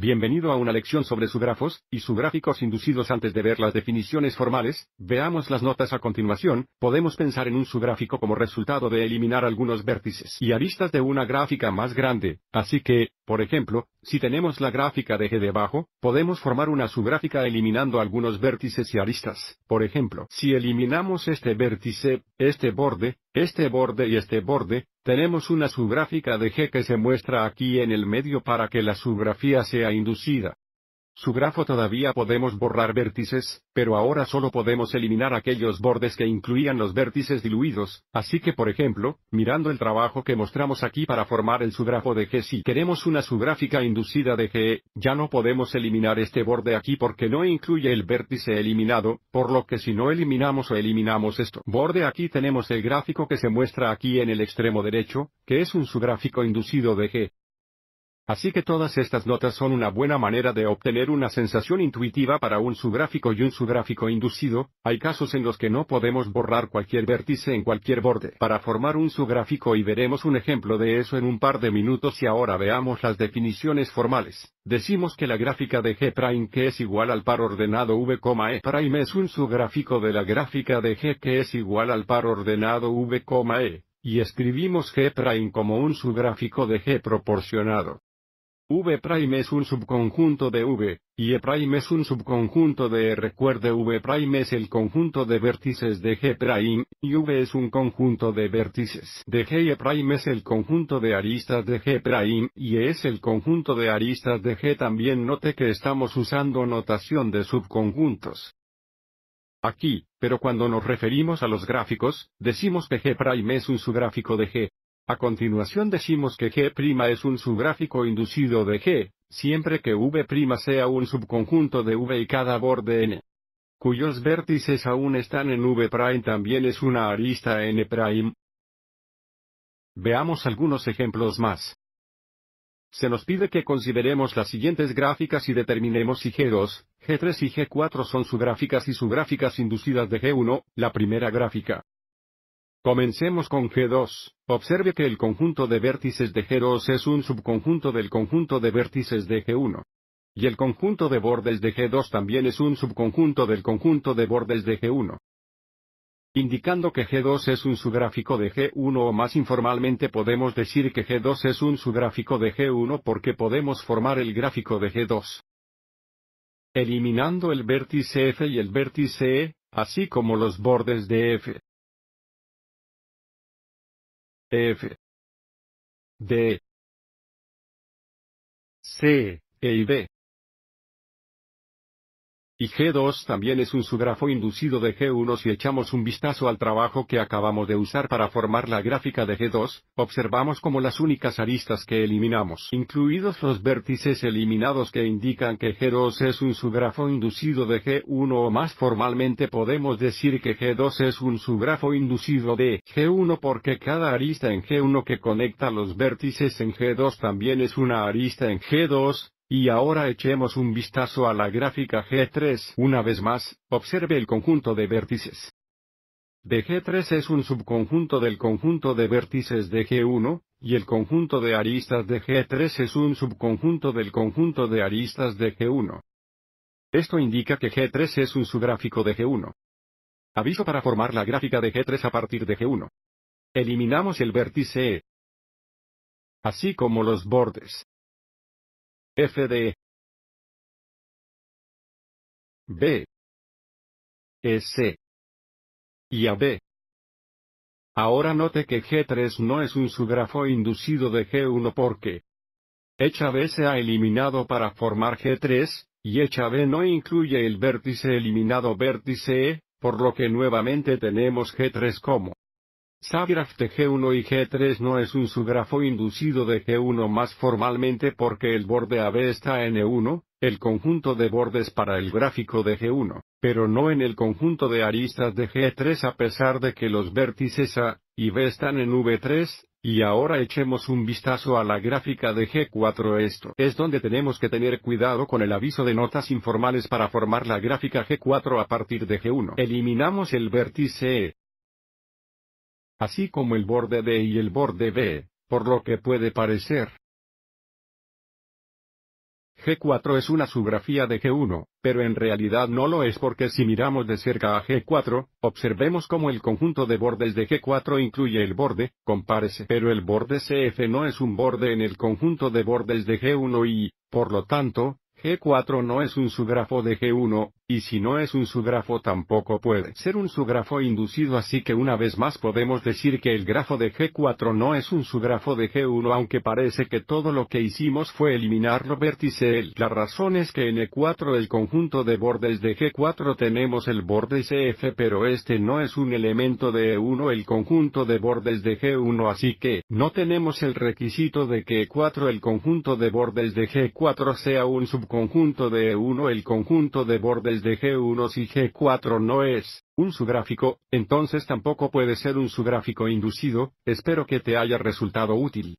Bienvenido a una lección sobre subgrafos y subgráficos inducidos antes de ver las definiciones formales, veamos las notas a continuación, podemos pensar en un subgráfico como resultado de eliminar algunos vértices y aristas de una gráfica más grande, así que, por ejemplo, si tenemos la gráfica de G debajo, podemos formar una subgráfica eliminando algunos vértices y aristas. Por ejemplo, si eliminamos este vértice, este borde, este borde y este borde, tenemos una subgráfica de G que se muestra aquí en el medio para que la subgrafía sea inducida su grafo todavía podemos borrar vértices, pero ahora solo podemos eliminar aquellos bordes que incluían los vértices diluidos, así que por ejemplo, mirando el trabajo que mostramos aquí para formar el subgrafo de G si queremos una subgráfica inducida de G, ya no podemos eliminar este borde aquí porque no incluye el vértice eliminado, por lo que si no eliminamos o eliminamos esto borde aquí tenemos el gráfico que se muestra aquí en el extremo derecho, que es un subgráfico inducido de G. Así que todas estas notas son una buena manera de obtener una sensación intuitiva para un subgráfico y un subgráfico inducido. Hay casos en los que no podemos borrar cualquier vértice en cualquier borde para formar un subgráfico y veremos un ejemplo de eso en un par de minutos y ahora veamos las definiciones formales. Decimos que la gráfica de G' que es igual al par ordenado V, E' es un subgráfico de la gráfica de G que es igual al par ordenado V, E, y escribimos G' como un subgráfico de G proporcionado. V' es un subconjunto de V, y E' es un subconjunto de E. Recuerde V' es el conjunto de vértices de G', y V es un conjunto de vértices de G y E' es el conjunto de aristas de G', y E es el conjunto de aristas de G. También note que estamos usando notación de subconjuntos. Aquí, pero cuando nos referimos a los gráficos, decimos que G' es un subgráfico de G, a continuación decimos que G' es un subgráfico inducido de G, siempre que V' sea un subconjunto de V y cada borde n cuyos vértices aún están en V' también es una arista n'. Veamos algunos ejemplos más. Se nos pide que consideremos las siguientes gráficas y determinemos si G2, G3 y G4 son subgráficas y subgráficas inducidas de G1, la primera gráfica. Comencemos con G2. Observe que el conjunto de vértices de G2 es un subconjunto del conjunto de vértices de G1. Y el conjunto de bordes de G2 también es un subconjunto del conjunto de bordes de G1. Indicando que G2 es un subgráfico de G1 o más informalmente podemos decir que G2 es un subgráfico de G1 porque podemos formar el gráfico de G2. Eliminando el vértice F y el vértice E, así como los bordes de F. F D C E y B y G2 también es un subgrafo inducido de G1 si echamos un vistazo al trabajo que acabamos de usar para formar la gráfica de G2, observamos como las únicas aristas que eliminamos, incluidos los vértices eliminados que indican que G2 es un subgrafo inducido de G1 o más formalmente podemos decir que G2 es un subgrafo inducido de G1 porque cada arista en G1 que conecta los vértices en G2 también es una arista en G2, y ahora echemos un vistazo a la gráfica G3. Una vez más, observe el conjunto de vértices de G3 es un subconjunto del conjunto de vértices de G1, y el conjunto de aristas de G3 es un subconjunto del conjunto de aristas de G1. Esto indica que G3 es un subgráfico de G1. Aviso para formar la gráfica de G3 a partir de G1. Eliminamos el vértice E, así como los bordes. F de B S e y AB. Ahora note que G3 no es un subgrafo inducido de G1 porque hecha B se ha eliminado para formar G3, y hecha B no incluye el vértice eliminado vértice E, por lo que nuevamente tenemos G3 como Subgrafo de G1 y G3 no es un subgrafo inducido de G1 más formalmente porque el borde AB está en E1, el conjunto de bordes para el gráfico de G1, pero no en el conjunto de aristas de G3 a pesar de que los vértices A y B están en V3, y ahora echemos un vistazo a la gráfica de G4. Esto es donde tenemos que tener cuidado con el aviso de notas informales para formar la gráfica G4 a partir de G1. Eliminamos el vértice E, así como el borde D y el borde B, por lo que puede parecer. G4 es una subgrafía de G1, pero en realidad no lo es porque si miramos de cerca a G4, observemos cómo el conjunto de bordes de G4 incluye el borde, compárese, pero el borde CF no es un borde en el conjunto de bordes de G1 y, por lo tanto, G4 no es un subgrafo de G1, y si no es un subgrafo tampoco puede ser un subgrafo inducido así que una vez más podemos decir que el grafo de G4 no es un subgrafo de G1 aunque parece que todo lo que hicimos fue eliminarlo vértice L. La razón es que en E4 el conjunto de bordes de G4 tenemos el borde CF pero este no es un elemento de E1 el conjunto de bordes de G1 así que no tenemos el requisito de que E4 el conjunto de bordes de G4 sea un subconjunto de E1 el conjunto de bordes de G1 y G4 no es un subgráfico, entonces tampoco puede ser un subgráfico inducido, espero que te haya resultado útil.